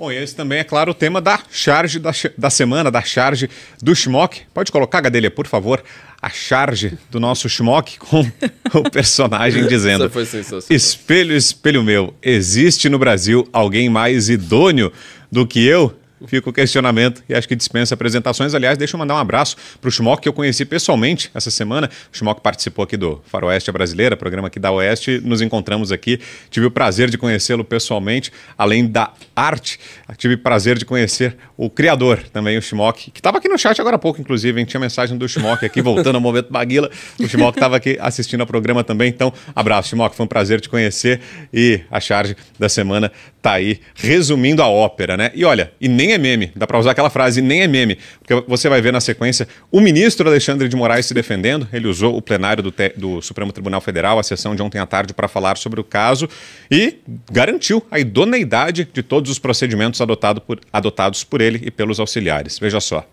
Bom, e esse também é, claro, o tema da charge da, da semana, da charge do Schmock. Pode colocar, Gadelha, por favor, a charge do nosso Schmock com o personagem dizendo: foi sensacional. Espelho, espelho meu, existe no Brasil alguém mais idôneo do que eu? Fica o questionamento e acho que dispensa apresentações. Aliás, deixa eu mandar um abraço para o Schmock, que eu conheci pessoalmente essa semana. O Schmock participou aqui do Faroeste Brasileira, programa aqui da Oeste. Nos encontramos aqui. Tive o prazer de conhecê-lo pessoalmente, além da arte. Tive o prazer de conhecer o criador também, o Schmock, que estava aqui no chat agora há pouco, inclusive. Hein? Tinha mensagem do Schmock aqui, voltando ao momento Baguila. O Schmock estava aqui assistindo ao programa também. Então, abraço, Schmock. Foi um prazer te conhecer. E a charge da semana está aí, resumindo a ópera, né? E olha, e nem nem é meme. Dá para usar aquela frase, nem é meme. Porque você vai ver na sequência o ministro Alexandre de Moraes se defendendo. Ele usou o plenário do, do Supremo Tribunal Federal, a sessão de ontem à tarde, para falar sobre o caso e garantiu a idoneidade de todos os procedimentos adotado por, adotados por ele e pelos auxiliares. Veja só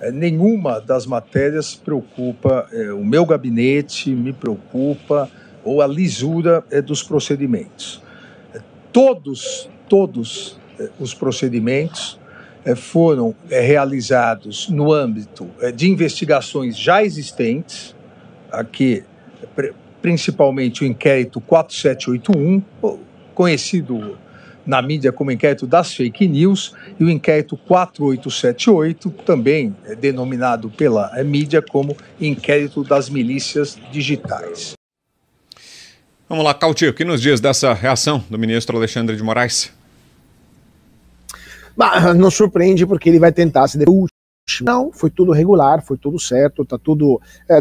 é, nenhuma das matérias preocupa é, o meu gabinete, me preocupa, ou a lisura é, dos procedimentos. Todos, todos eh, os procedimentos eh, foram eh, realizados no âmbito de investigações já existentes, aqui principalmente o inquérito 4781, conhecido na mídia como inquérito das fake news, e o inquérito 4878, também denominado pela mídia como inquérito das milícias digitais. Vamos lá, Cautio, o que nos diz dessa reação do ministro Alexandre de Moraes? Mas não surpreende porque ele vai tentar se último. Não, foi tudo regular, foi tudo certo, tá tudo é,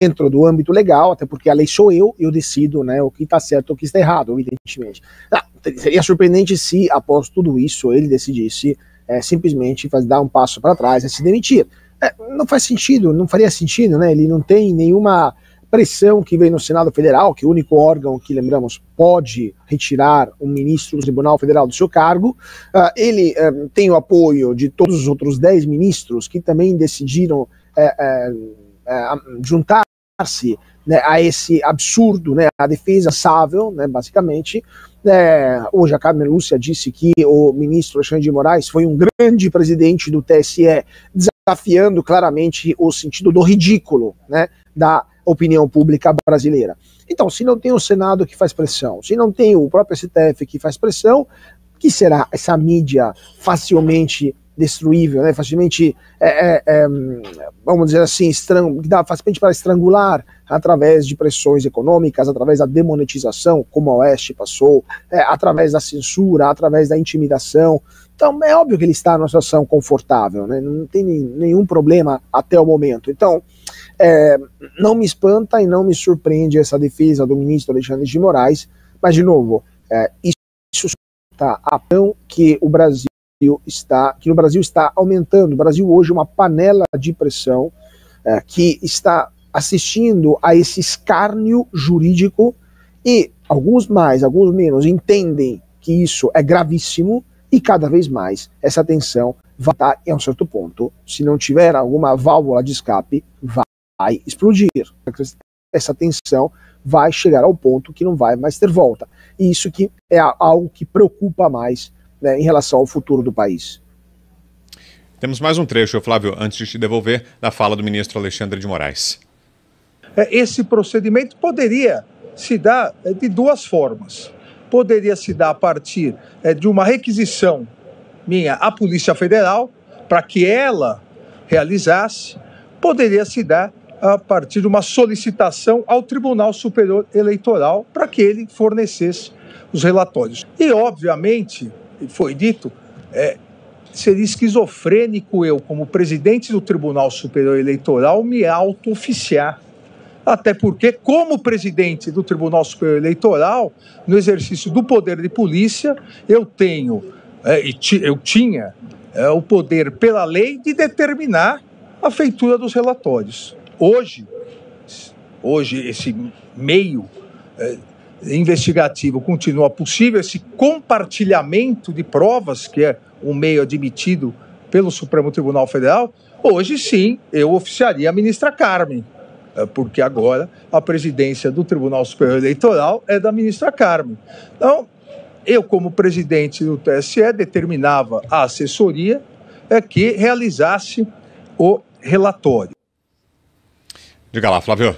dentro do âmbito legal, até porque a lei sou eu, eu decido né, o que está certo o que está errado, evidentemente. Ah, seria surpreendente se, após tudo isso, ele decidisse é, simplesmente faz, dar um passo para trás e se demitir. É, não faz sentido, não faria sentido, né? Ele não tem nenhuma pressão que vem no Senado Federal, que é o único órgão que, lembramos, pode retirar um ministro do Tribunal Federal do seu cargo. Uh, ele eh, tem o apoio de todos os outros dez ministros que também decidiram eh, eh, juntar-se né, a esse absurdo, né, a defesa sável, né, basicamente. É, hoje a Carmen Lúcia disse que o ministro Alexandre de Moraes foi um grande presidente do TSE, desafiando claramente o sentido do ridículo né, da opinião pública brasileira. Então, se não tem o Senado que faz pressão, se não tem o próprio STF que faz pressão, que será essa mídia facilmente destruível, né? facilmente, é, é, é vamos dizer assim, que dá facilmente para estrangular através de pressões econômicas, através da demonetização, como a Oeste passou, é, através da censura, através da intimidação. Então, é óbvio que ele está numa situação confortável, né? não tem nenhum problema até o momento. Então, é, não me espanta e não me surpreende essa defesa do ministro Alexandre de Moraes, mas, de novo, é, isso está a pão que o Brasil está, que no Brasil está aumentando. O Brasil hoje é uma panela de pressão é, que está assistindo a esse escárnio jurídico e alguns mais, alguns menos entendem que isso é gravíssimo e cada vez mais essa tensão vai estar em um certo ponto. Se não tiver alguma válvula de escape, vai vai explodir. Essa tensão vai chegar ao ponto que não vai mais ter volta. E isso que é algo que preocupa mais né, em relação ao futuro do país. Temos mais um trecho, Flávio, antes de te devolver, da fala do ministro Alexandre de Moraes. É, esse procedimento poderia se dar é, de duas formas. Poderia se dar a partir é, de uma requisição minha à Polícia Federal, para que ela realizasse, poderia se dar a partir de uma solicitação ao Tribunal Superior Eleitoral para que ele fornecesse os relatórios. E, obviamente, foi dito, é, seria esquizofrênico eu, como presidente do Tribunal Superior Eleitoral, me auto oficiar Até porque, como presidente do Tribunal Superior Eleitoral, no exercício do poder de polícia, eu tenho, é, eu tinha é, o poder pela lei de determinar a feitura dos relatórios. Hoje, hoje esse meio é, investigativo continua possível, esse compartilhamento de provas, que é um meio admitido pelo Supremo Tribunal Federal, hoje sim eu oficiaria a ministra Carmen, é, porque agora a presidência do Tribunal Superior Eleitoral é da ministra Carmen. Então, eu, como presidente do TSE, determinava a assessoria é que realizasse o relatório. Diga lá, Flávio.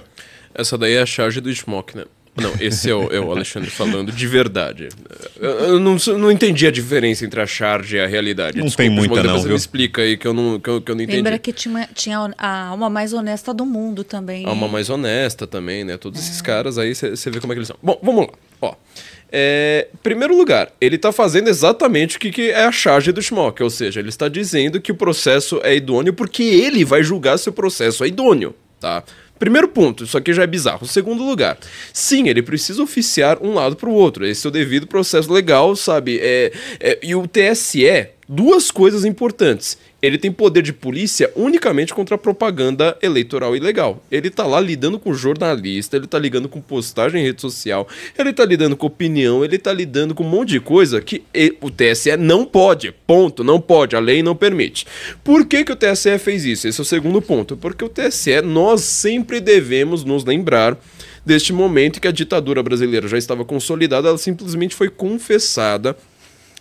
Essa daí é a charge do Smoke, né? Não, esse é o, é o Alexandre falando de verdade. Eu, não, não entendi a diferença entre a charge e a realidade. Não Desculpa, tem muita, Smoke, não. Você me explica aí que eu não, que eu, que eu não entendi. Lembra que tinha, tinha a alma mais honesta do mundo também. A alma mais honesta também, né? Todos é. esses caras aí, você vê como é que eles são. Bom, vamos lá. Ó. É, primeiro lugar, ele está fazendo exatamente o que, que, é a charge do Schmock, ou seja, ele está dizendo que o processo é idôneo porque ele vai julgar se o processo é idôneo, tá? Primeiro ponto, isso aqui já é bizarro. Segundo lugar, sim, ele precisa oficiar um lado para o outro. Esse é o devido processo legal, sabe? É, é, e o TSE, duas coisas importantes. Ele tem poder de polícia unicamente contra a propaganda eleitoral ilegal. Ele tá lá lidando com jornalista, ele tá ligando com postagem em rede social, ele tá lidando com opinião, ele tá lidando com um monte de coisa que o TSE não pode. Ponto, não pode, a lei não permite. Por que, que o TSE fez isso? Esse é o segundo ponto. Porque o TSE, nós sempre devemos nos lembrar deste momento que a ditadura brasileira já estava consolidada, ela simplesmente foi confessada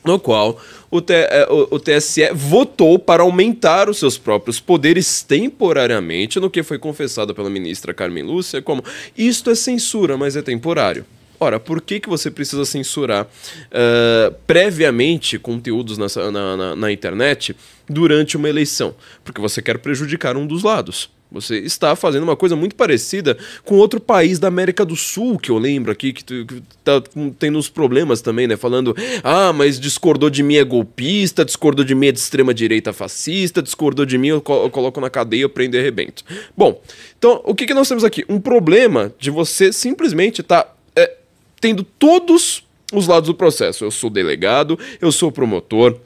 no qual o, TSE é, votou para aumentar os seus próprios poderes temporariamente, no que foi confessado pela ministra Carmen Lúcia como isto é censura, mas é temporário. Ora, por que, que você precisa censurar uh, previamente conteúdos na, na, na internet durante uma eleição? Porque você quer prejudicar um dos lados. Você está fazendo uma coisa muito parecida com outro país da América do Sul, que eu lembro aqui, que, está tendo uns problemas também, né? Falando, ah, mas discordou de mim é golpista, discordou de mim é de extrema-direita fascista, discordou de mim eu, eu coloco na cadeia, eu prendo e arrebento. Bom, então, o que, que nós temos aqui? Um problema de você simplesmente estar tá, é, tendo todos os lados do processo. Eu sou delegado, eu sou promotor,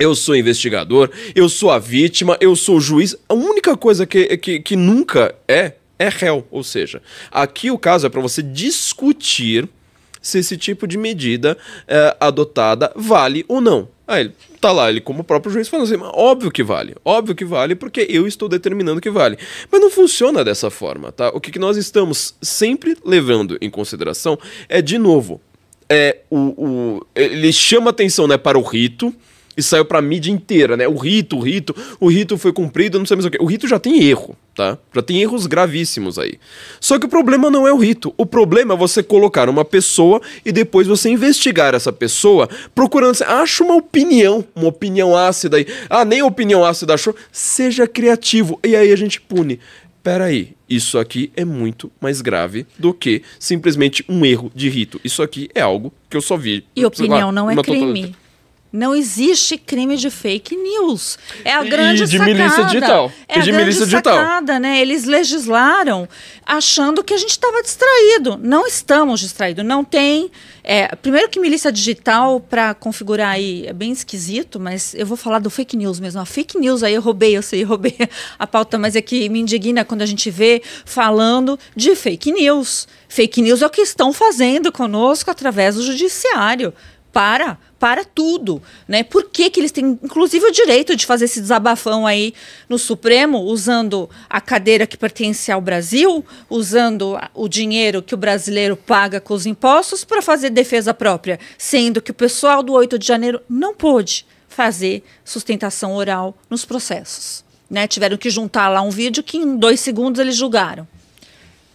eu sou investigador, eu sou a vítima, eu sou juiz. A única coisa que, que, que nunca é, é réu. Ou seja, aqui o caso é para você discutir se esse tipo de medida é, adotada vale ou não. Aí ele tá lá, ele como próprio juiz falando assim, óbvio que vale, óbvio que vale, porque eu estou determinando que vale. Mas não funciona dessa forma, tá? O que, que nós estamos sempre levando em consideração é, de novo, é o, o ele chama atenção né, para o rito, e saiu pra mídia inteira, né? O rito, o rito, o rito foi cumprido, não sei mais o que. O rito já tem erro, tá? Já tem erros gravíssimos aí. Só que o problema não é o rito. O problema é você colocar uma pessoa e depois você investigar essa pessoa procurando. Acha uma opinião, uma opinião ácida aí. Ah, nem opinião ácida achou. Seja criativo. E aí a gente pune. Peraí, isso aqui é muito mais grave do que simplesmente um erro de rito. Isso aqui é algo que eu só vi. E opinião lá, não é crime. Totalidade. Não existe crime de fake news. É a grande é e de sacada. milícia digital. É e de milícia digital. sacada, né? Eles legislaram achando que a gente estava distraído. Não estamos distraídos. Não tem. É, primeiro que milícia digital, para configurar aí, é bem esquisito, mas eu vou falar do fake news mesmo. A fake news aí eu roubei, eu sei, roubei a pauta, mas é que me indigna quando a gente vê falando de fake news. Fake news é o que estão fazendo conosco através do judiciário. Para! para tudo, né? Por que, que eles têm, inclusive, o direito de fazer esse desabafão aí no Supremo, usando a cadeira que pertence ao Brasil, usando o dinheiro que o brasileiro paga com os impostos para fazer defesa própria, sendo que o pessoal do 8 de janeiro não pôde fazer sustentação oral nos processos, né? Tiveram que juntar lá um vídeo que em dois segundos eles julgaram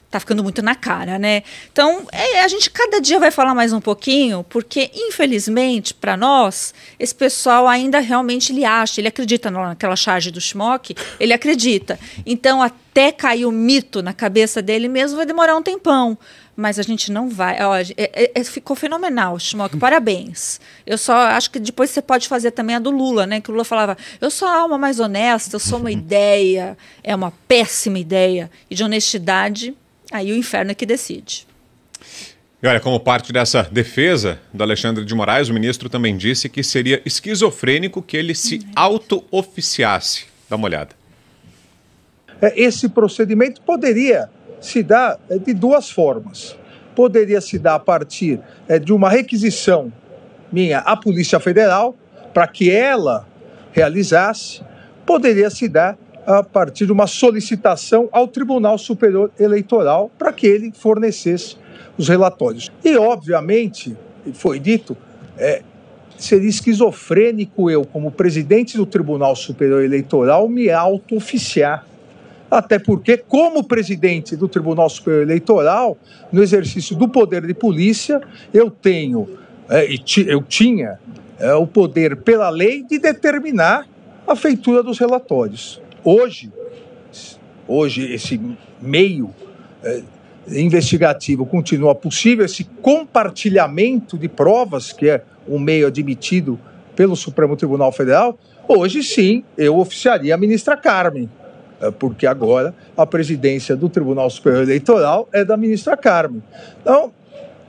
tá ficando muito na cara, né? Então, é, é, a gente cada dia vai falar mais um pouquinho, porque infelizmente para nós, esse pessoal ainda realmente ele acha, ele acredita naquela charge do Schmock, ele acredita. Então, até cair o mito na cabeça dele mesmo vai demorar um tempão. Mas a gente não vai. Ó, é, é, é, ficou fenomenal, Schmock. Parabéns. Eu só acho que depois você pode fazer também a do Lula, né? Que o Lula falava: eu sou a alma mais honesta, eu sou uma ideia, é uma péssima ideia. E de honestidade, aí o inferno é que decide. E olha, como parte dessa defesa do Alexandre de Moraes, o ministro também disse que seria esquizofrênico que ele se auto-oficiasse. Dá uma olhada. É, esse procedimento poderia se dar é, de duas formas. Poderia se dar a partir é, de uma requisição minha à Polícia Federal, para que ela realizasse, poderia se dar a partir de uma solicitação ao Tribunal Superior Eleitoral para que ele fornecesse os relatórios. E, obviamente, foi dito, é, seria esquizofrênico eu, como presidente do Tribunal Superior Eleitoral, me auto-oficiar. Até porque, como presidente do Tribunal Superior Eleitoral, no exercício do poder de polícia, eu tenho, é, e eu tinha, é, o poder pela lei de determinar a feitura dos relatórios. Hoje, hoje esse meio é, investigativo continua possível, esse compartilhamento de provas, que é um meio admitido pelo Supremo Tribunal Federal, hoje sim eu oficiaria a ministra Carmen, é, porque agora a presidência do Tribunal Superior Eleitoral é da ministra Carmen. Então,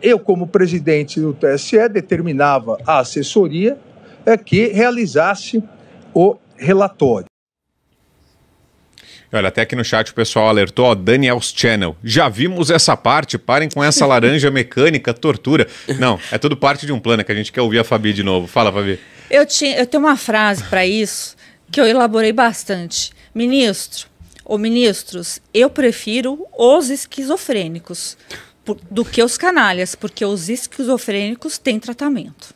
eu, como presidente do TSE, determinava a assessoria é que realizasse o relatório. Olha, até aqui no chat o pessoal alertou, ó, Daniel's Channel. Já vimos essa parte, parem com essa laranja mecânica, tortura. Não, é tudo parte de um plano é que a gente quer ouvir a Fabi de novo. Fala, Fabi. Eu, tinha, eu tenho uma frase para isso que eu elaborei bastante. Ministro, ou ministros, eu prefiro os esquizofrênicos do que os canalhas, porque os esquizofrênicos têm tratamento.